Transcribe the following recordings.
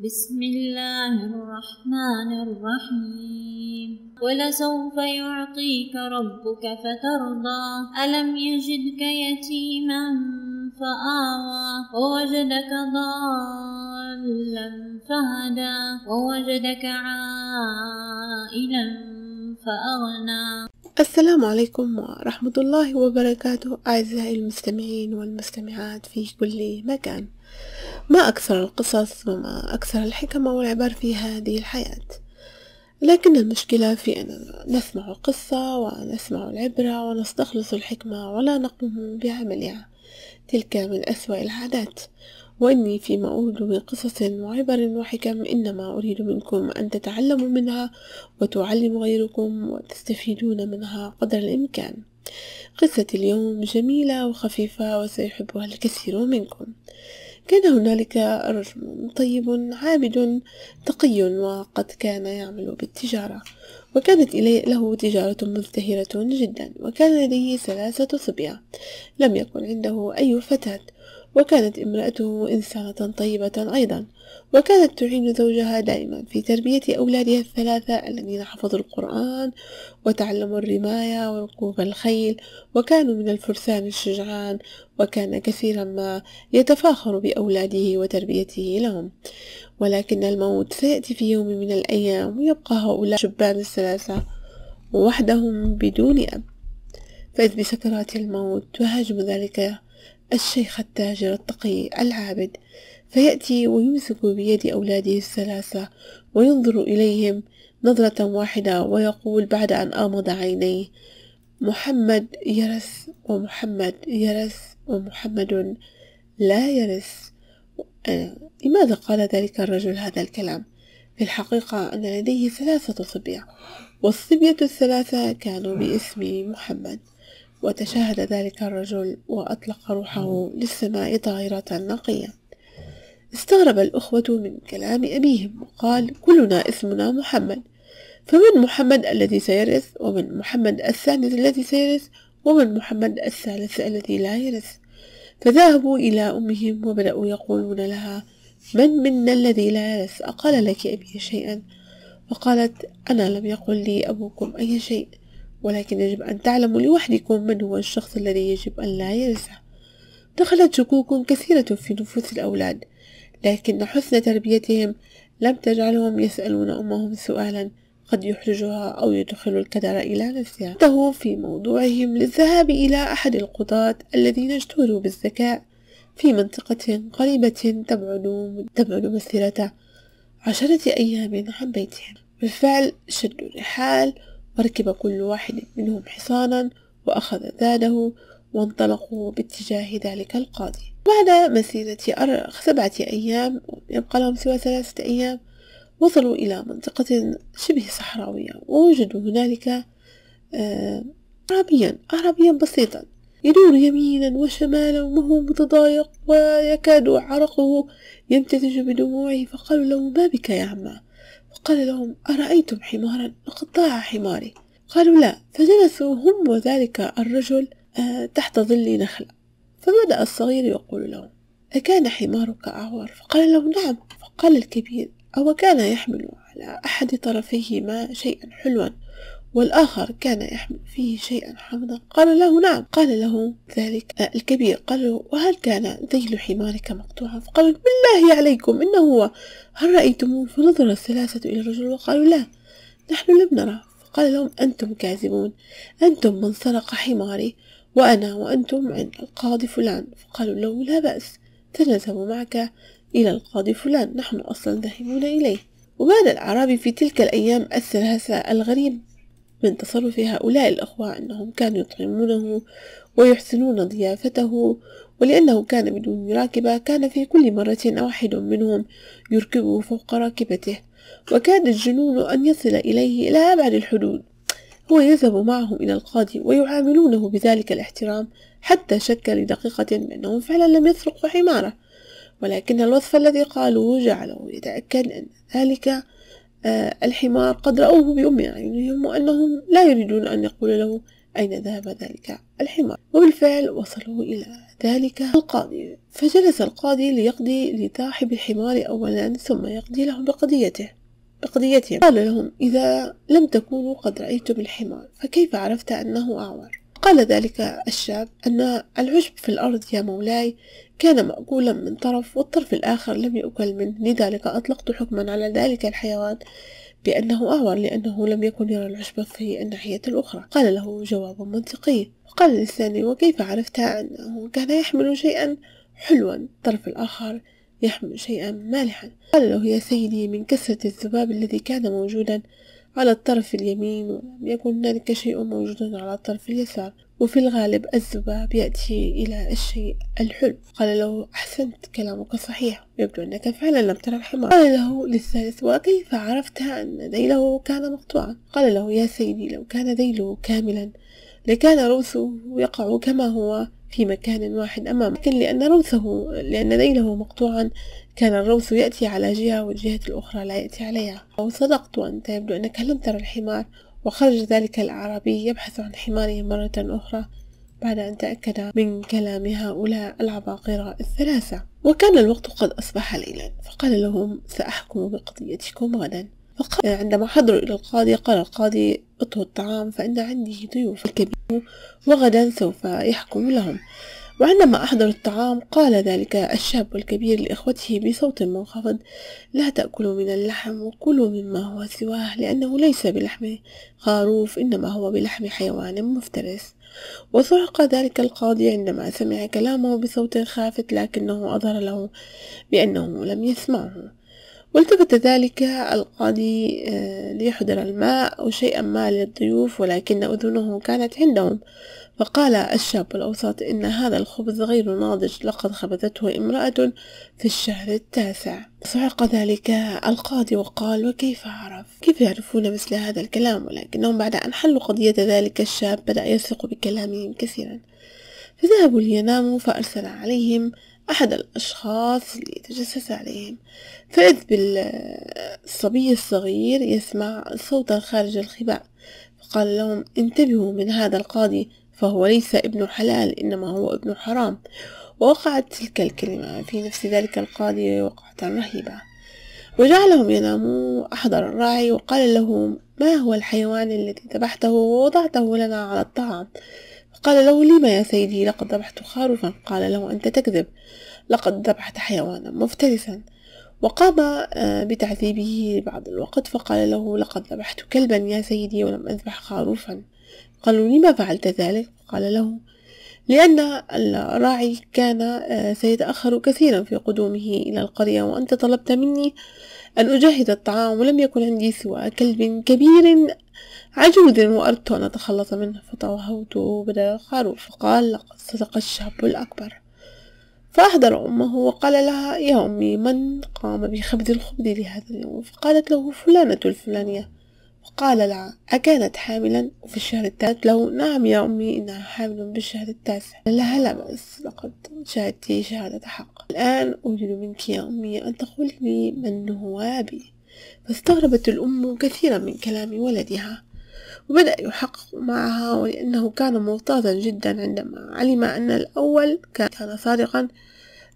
بسم الله الرحمن الرحيم ولسوف يعطيك ربك فترضى ألم يجدك يتيما فآوى ووجدك ضالا فهدى ووجدك عائلا فأغنى السلام عليكم ورحمة الله وبركاته أعزائي المستمعين والمستمعات في كل مكان ما أكثر القصص وما أكثر الحكم والعبر في هذه الحياة لكن المشكلة في أننا نسمع القصة ونسمع العبرة ونستخلص الحكمة ولا نقوم بعملها تلك من أسوأ العادات وإني فيما أريد من قصص وعبر وحكم إنما أريد منكم أن تتعلموا منها وتعلموا غيركم وتستفيدون منها قدر الإمكان قصة اليوم جميلة وخفيفة وسيحبها الكثير منكم كان هنالك رجل طيب عابد تقي وقد كان يعمل بالتجارة وكانت له تجارة مزدهرة جدا وكان لديه ثلاثة صبية لم يكن عنده أي فتاة وكانت امرأته إنسانة طيبة أيضا وكانت تعين زوجها دائما في تربية أولادها الثلاثة الذين حفظوا القرآن وتعلموا الرماية وركوب الخيل وكانوا من الفرسان الشجعان وكان كثيرا ما يتفاخر بأولاده وتربيته لهم ولكن الموت سيأتي في يوم من الأيام ويبقى هؤلاء الشبان الثلاثة وحدهم بدون أب فإذ بسكرات الموت تهاجم ذلك الشيخ التاجر التقي العابد فيأتي ويمسك بيد أولاده الثلاثة وينظر إليهم نظرة واحدة ويقول بعد أن آمض عينيه محمد يرث ومحمد يرث ومحمد لا يرث أه، لماذا قال ذلك الرجل هذا الكلام في الحقيقة أن لديه ثلاثة صبية والصبية الثلاثة كانوا باسم محمد وتشاهد ذلك الرجل وأطلق روحه للسماء طائرة نقية استغرب الأخوة من كلام أبيهم وقال كلنا اسمنا محمد فمن محمد الذي سيرث ومن محمد الثاني الذي سيرث ومن محمد الثالث الذي لا يرث فذهبوا إلى أمهم وبدأوا يقولون لها من منا الذي لا يرث أقال لك أبي شيئا فقالت أنا لم يقل لي أبوكم أي شيء ولكن يجب أن تعلموا لوحدكم من هو الشخص الذي يجب أن لا ينسى دخلت شكوك كثيرة في نفوس الأولاد لكن حسن تربيتهم لم تجعلهم يسألون أمهم سؤالا قد يحرجها أو يدخل الكدر إلى نفسها انتهوا في موضوعهم للذهاب إلى أحد القضاة الذين اشتهروا بالذكاء في منطقة قريبة تبعد تبعد مسيرة عشرة أيام عن بيتهم بالفعل شدوا الرحال وركب كل واحد منهم حصانا وأخذ زاده وانطلقوا باتجاه ذلك القاضي بعد مسيرة سبعة أيام يبقى لهم سوى ثلاثة أيام وصلوا إلى منطقة شبه صحراوية ووجدوا هنالك آه، عربيا عربيا بسيطا يدور يمينا وشمالا وهو متضايق ويكاد عرقه يمتزج بدموعه فقالوا له ما بك يا عمه فقال لهم أرأيتم حمارا لقد ضاع حماري قالوا لا فجلسوا هم وذلك الرجل آه، تحت ظل نخلة فبدأ الصغير يقول له أكان حمارك أعور فقال له نعم فقال الكبير أو كان يحمل على أحد طرفيهما شيئا حلوا والآخر كان يحمل فيه شيئا حمضا قال له نعم قال له ذلك الكبير قال له وهل كان ذيل حمارك مقطوعا فقال بالله عليكم إنه هو هل رأيتموه فنظر الثلاثة إلى الرجل وقالوا لا نحن لم نره فقال لهم أنتم كاذبون أنتم من سرق حماري وأنا وأنتم عند القاضي فلان فقالوا له لا بأس تنذهب معك إلى القاضي فلان نحن أصلا ذاهبون إليه وبان الأعرابي في تلك الأيام الثلاثة الغريب من تصرف هؤلاء الأخوة أنهم كانوا يطعمونه ويحسنون ضيافته ولأنه كان بدون راكبة كان في كل مرة واحد منهم يركبه فوق راكبته وكاد الجنون أن يصل إليه إلى أبعد الحدود هو يذهب معهم إلى القاضي ويعاملونه بذلك الاحترام حتى شك لدقيقة بأنهم فعلا لم يسرقوا حماره ولكن الوصف الذي قالوه جعله يتأكد أن ذلك آه، الحمار قد رأوه بأم أعينهم وأنهم لا يريدون أن يقول له أين ذهب ذلك الحمار وبالفعل وصلوا إلى ذلك القاضي فجلس القاضي ليقضي لصاحب الحمار أولا ثم يقضي لهم بقضيته بقضيتهم قال لهم إذا لم تكونوا قد رأيتم الحمار فكيف عرفت أنه أعور قال ذلك الشاب أن العشب في الأرض يا مولاي كان مأكولا من طرف والطرف الآخر لم يؤكل منه لذلك أطلقت حكما على ذلك الحيوان بأنه أعور لأنه لم يكن يرى العشب في الناحية الأخرى قال له جواب منطقي وقال للثاني وكيف عرفت أنه كان يحمل شيئا حلوا الطرف الآخر يحمل شيئا مالحا قال له يا سيدي من كثرة الذباب الذي كان موجودا على الطرف اليمين ولم يكن هنالك شيء موجود على الطرف اليسار وفي الغالب الذباب يأتي إلى الشيء الحلو قال له أحسنت كلامك صحيح يبدو أنك فعلا لم ترى الحمار قال له للثالث وكيف عرفت أن ذيله كان مقطوعا قال له يا سيدي لو كان ذيله كاملا لكان رؤسه يقع كما هو في مكان واحد أمامه لكن لأن روثه لأن ذيله مقطوعا كان الروث يأتي على جهة والجهة الأخرى لا يأتي عليها أو صدقت أنت يبدو أنك لم ترى الحمار وخرج ذلك الأعرابي يبحث عن حماره مرة أخرى بعد أن تأكد من كلام هؤلاء العباقرة الثلاثة وكان الوقت قد أصبح ليلا فقال لهم سأحكم بقضيتكم غدا فقال عندما حضروا إلى القاضي قال القاضي أطهوا الطعام فإن عندي ضيوف كبير وغدا سوف يحكم لهم وعندما أحضر الطعام قال ذلك الشاب الكبير لإخوته بصوت منخفض لا تأكلوا من اللحم وكلوا مما هو سواه لأنه ليس بلحم خروف إنما هو بلحم حيوان مفترس وصعق ذلك القاضي عندما سمع كلامه بصوت خافت لكنه أظهر له بأنه لم يسمعه والتفت ذلك القاضي آه، ليحضر الماء أو شيئا ما للضيوف ولكن أذنه كانت عندهم فقال الشاب الأوسط إن هذا الخبز غير ناضج لقد خبزته امرأة في الشهر التاسع صعق ذلك القاضي وقال وكيف عرف كيف يعرفون مثل هذا الكلام ولكنهم بعد أن حلوا قضية ذلك الشاب بدأ يثق بكلامهم كثيرا فذهبوا ليناموا فأرسل عليهم أحد الأشخاص اللي تجسس عليهم فإذ بالصبي الصغير يسمع صوتا خارج الخباء فقال لهم انتبهوا من هذا القاضي فهو ليس ابن حلال إنما هو ابن حرام ووقعت تلك الكلمة في نفس ذلك القاضي وقعة رهيبة وجعلهم يناموا أحضر الراعي وقال لهم ما هو الحيوان الذي ذبحته ووضعته لنا على الطعام قال له لما يا سيدي لقد ذبحت خروفا قال له أنت تكذب لقد ذبحت حيوانا مفترسا وقام آه، بتعذيبه بعض الوقت فقال له لقد ذبحت كلبا يا سيدي ولم أذبح خروفا قالوا لما فعلت ذلك قال له لأن الراعي كان آه، سيتأخر كثيرا في قدومه إلى القرية وأنت طلبت مني أن أجهز الطعام ولم يكن عندي سوى كلب كبير عجوز وأردت أن أتخلص منه فطهوته بدل الخروف فقال لقد صدق الشاب الأكبر فأحضر أمه وقال لها يا أمي من قام بخبز الخبز لهذا اليوم فقالت له فلانة الفلانية وقال لها أكانت حاملا وفي الشهر الثالث له نعم يا أمي إنها حامل بالشهر التاسع لها لا بأس لقد شهدت شهادة حق الآن أريد منك يا أمي أن تقولي لي من هو أبي فاستغربت الأم كثيرا من كلام ولدها وبدأ يحقق معها ولأنه كان مغتاظا جدا عندما علم أن الأول كان صادقا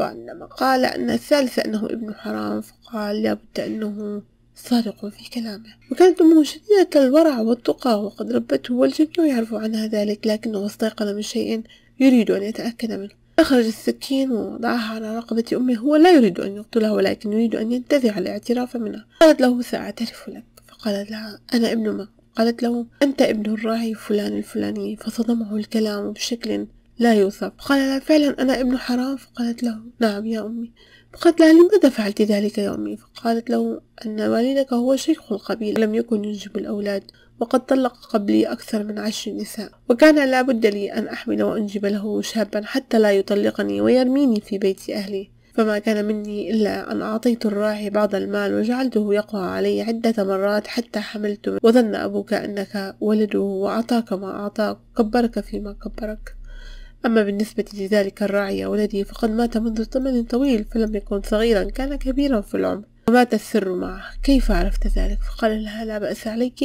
وعندما قال أن الثالث أنه ابن حرام فقال لابد أنه صادق في كلامه وكانت أمه شديدة الورع والتقى وقد ربته والجميع يعرف عنها ذلك لكنه استيقظ من شيء يريد أن يتأكد منه أخرج السكين ووضعها على رقبة أمه هو لا يريد أن يقتلها ولكن يريد أن ينتزع الاعتراف منها قالت له سأعترف لك فقالت لها أنا ابن ما قالت له أنت ابن الراعي فلان الفلاني فصدمه الكلام بشكل لا يوصف قال لها فعلا أنا ابن حرام فقالت له نعم يا أمي فقالت لها لماذا فعلت ذلك يا أمي فقالت له أن والدك هو شيخ القبيلة لم يكن ينجب الأولاد وقد طلق قبلي أكثر من عشر نساء وكان لا بد لي أن أحمل وأنجب له شابا حتى لا يطلقني ويرميني في بيت أهلي فما كان مني إلا أن أعطيت الراعي بعض المال وجعلته يقع علي عدة مرات حتى حملت وظن أبوك أنك ولده وأعطاك ما أعطاك كبرك فيما كبرك أما بالنسبة لذلك الراعي ولدي فقد مات منذ زمن طويل فلم يكن صغيرا كان كبيرا في العمر ومات السر معه كيف عرفت ذلك فقال لها لا بأس عليك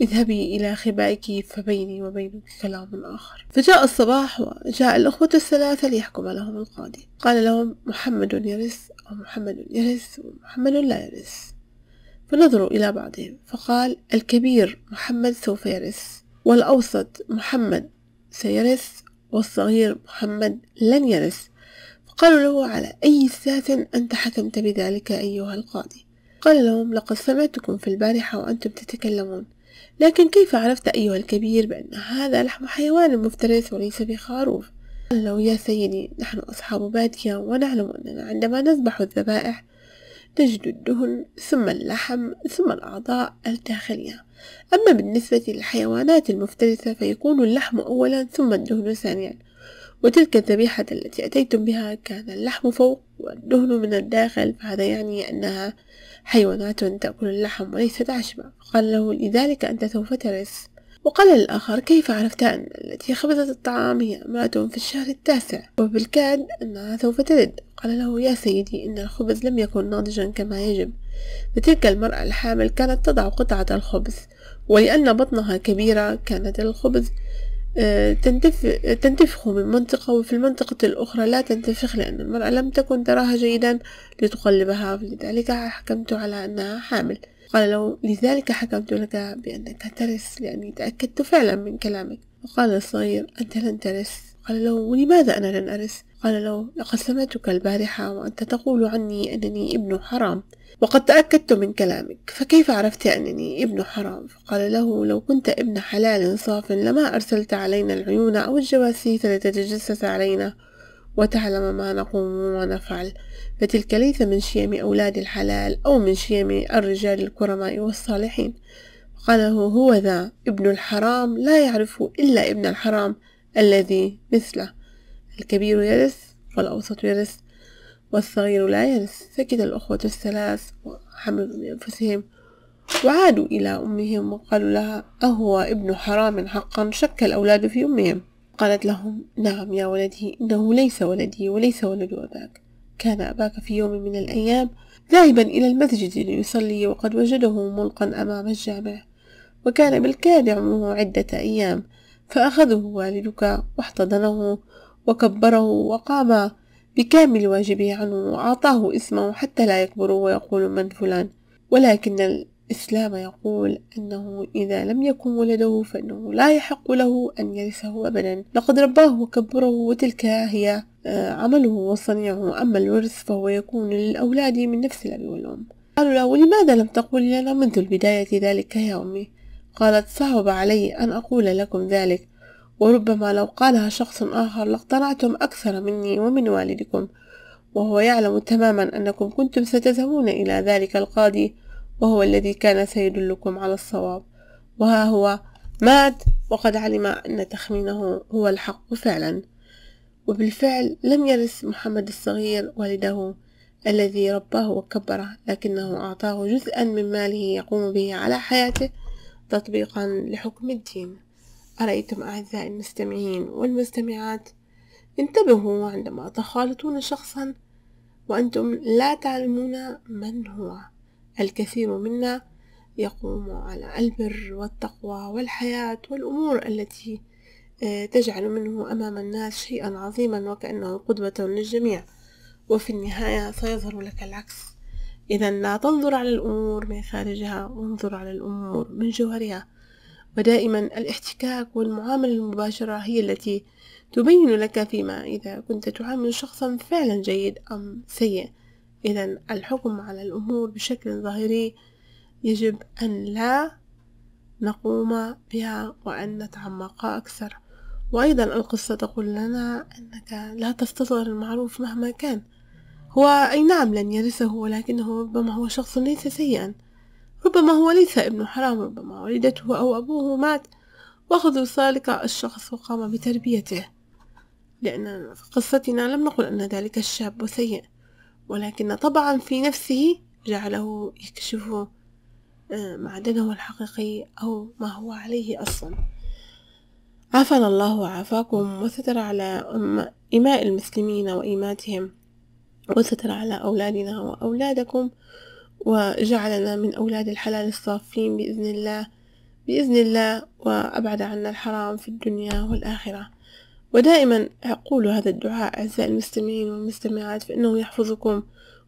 اذهبي إلى خبائك فبيني وبينك كلام آخر فجاء الصباح وجاء الأخوة الثلاثة ليحكم لهم القاضي قال لهم محمد يرث ومحمد يرث ومحمد لا يرث فنظروا إلى بعضهم فقال الكبير محمد سوف يرث والأوسط محمد سيرث والصغير محمد لن يرث فقالوا له على أي أساس أنت حكمت بذلك أيها القاضي قال لهم لقد سمعتكم في البارحة وأنتم تتكلمون لكن كيف عرفت أيها الكبير بأن هذا لحم حيوان مفترس وليس بخروف قال له يا سيدي نحن أصحاب بادية ونعلم أننا عندما نذبح الذبائح تجد الدهن ثم اللحم ثم الأعضاء الداخلية أما بالنسبة للحيوانات المفترسة فيكون اللحم أولا ثم الدهن ثانيا وتلك الذبيحة التي أتيتم بها كان اللحم فوق والدهن من الداخل فهذا يعني أنها حيوانات تأكل اللحم وليست عشبة قال له لذلك أنت سوف ترث وقال للآخر كيف عرفت أن التي خبزت الطعام هي امرأة في الشهر التاسع وبالكاد أنها سوف تلد قال له يا سيدي إن الخبز لم يكن ناضجا كما يجب فتلك المرأة الحامل كانت تضع قطعة الخبز ولأن بطنها كبيرة كانت الخبز آه، تنتف... تنتفخ من منطقة وفي المنطقة الأخرى لا تنتفخ لأن المرأة لم تكن تراها جيدا لتقلبها لذلك حكمت على أنها حامل قال له لذلك حكمت لك بأنك ترث لأني تأكدت فعلا من كلامك وقال الصغير أنت لن ترث قال له ولماذا أنا لن أرث قال له لقد سمعتك البارحة وأنت تقول عني أنني ابن حرام وقد تأكدت من كلامك فكيف عرفت أنني ابن حرام فقال له لو كنت ابن حلال صاف لما أرسلت علينا العيون أو الجواسيس لتتجسس علينا وتعلم ما نقوم وما نفعل فتلك ليس من شيم أولاد الحلال أو من شيم الرجال الكرماء والصالحين قاله هو ذا ابن الحرام لا يعرفه إلا ابن الحرام الذي مثله الكبير يرث والأوسط يرث والصغير لا يرث سكت الأخوة الثلاث وحملوا لأنفسهم وعادوا إلى أمهم وقالوا لها أهو ابن حرام حقا شك الأولاد في أمهم قالت لهم نعم يا ولدي إنه ليس ولدي وليس ولد أباك كان أباك في يوم من الأيام ذاهبا إلى المسجد ليصلي وقد وجده ملقا أمام الجامع وكان بالكاد عمره عدة أيام فأخذه والدك واحتضنه وكبره وقام بكامل واجبه عنه وأعطاه اسمه حتى لا يكبر ويقول من فلان ولكن إسلام يقول أنه إذا لم يكن ولده فإنه لا يحق له أن يرثه أبدا لقد رباه وكبره وتلك هي آه، عمله وصنيعه أما الورث فهو يكون للأولاد من نفس الأب والأم قالوا له لماذا لم تقل لنا منذ البداية ذلك يا أمي قالت صعب علي أن أقول لكم ذلك وربما لو قالها شخص آخر لاقتنعتم أكثر مني ومن والدكم وهو يعلم تماما أنكم كنتم ستذهبون إلى ذلك القاضي وهو الذي كان سيدلكم على الصواب وها هو مات وقد علم أن تخمينه هو الحق فعلا وبالفعل لم يرث محمد الصغير والده الذي رباه وكبره لكنه أعطاه جزءا من ماله يقوم به على حياته تطبيقا لحكم الدين أرأيتم أعزائي المستمعين والمستمعات انتبهوا عندما تخالطون شخصا وأنتم لا تعلمون من هو الكثير منا يقوم على البر والتقوى والحياة والأمور التي آه، تجعل منه أمام الناس شيئا عظيما وكأنه قدوة للجميع وفي النهاية سيظهر لك العكس إذا لا تنظر على الأمور من خارجها وانظر على الأمور من جوهرها ودائما الاحتكاك والمعاملة المباشرة هي التي تبين لك فيما إذا كنت تعامل شخصا فعلا جيد أم سيء إذا الحكم على الأمور بشكل ظاهري يجب أن لا نقوم بها وأن نتعمق أكثر وأيضا القصة تقول لنا أنك لا تستصغر المعروف مهما كان هو أي نعم لن يرثه ولكنه ربما هو شخص ليس سيئا ربما هو ليس ابن حرام ربما والدته أو أبوه مات وأخذوا ذلك الشخص وقام بتربيته لأن في قصتنا لم نقل أن ذلك الشاب سيء ولكن طبعا في نفسه جعله يكشف آه، معدنه الحقيقي أو ما هو عليه أصلا عافانا الله وعافاكم وستر على إماء المسلمين وإماتهم وستر على أولادنا وأولادكم وجعلنا من أولاد الحلال الصافين بإذن الله بإذن الله وأبعد عنا الحرام في الدنيا والآخرة ودائما أقول هذا الدعاء أعزائي المستمعين والمستمعات فإنه يحفظكم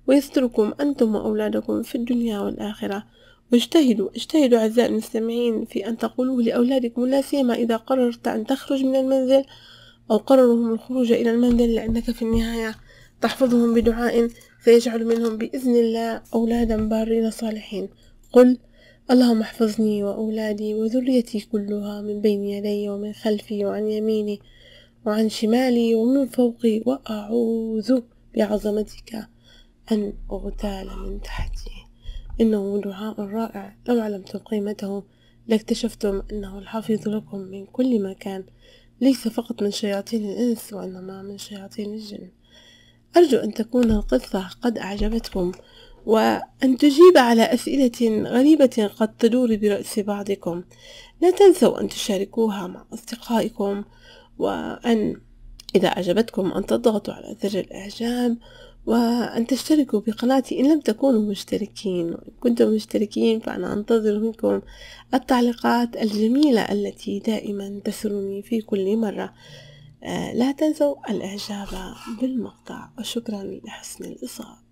ويستركم أنتم وأولادكم في الدنيا والآخرة واجتهدوا اجتهدوا أعزائي المستمعين في أن تقولوه لأولادكم لا سيما إذا قررت أن تخرج من المنزل أو قررهم الخروج إلى المنزل لأنك في النهاية تحفظهم بدعاء سيجعل منهم بإذن الله أولادا بارين صالحين قل اللهم احفظني وأولادي وذريتي كلها من بين يدي ومن خلفي وعن يميني وعن شمالي ومن فوقي وأعوذ بعظمتك أن أغتال من تحتي إنه دعاء رائع لو علمتم قيمته لاكتشفتم أنه الحافظ لكم من كل مكان ليس فقط من شياطين الإنس وإنما من شياطين الجن أرجو أن تكون القصة قد أعجبتكم وأن تجيب على أسئلة غريبة قد تدور برأس بعضكم لا تنسوا أن تشاركوها مع أصدقائكم وأن إذا أعجبتكم أن تضغطوا على زر الإعجاب وأن تشتركوا بقناتي إن لم تكونوا مشتركين وإن كنتم مشتركين فأنا أنتظر منكم التعليقات الجميلة التي دائما تسرني في كل مرة آه، لا تنسوا الإعجاب بالمقطع وشكرا لحسن الإصابة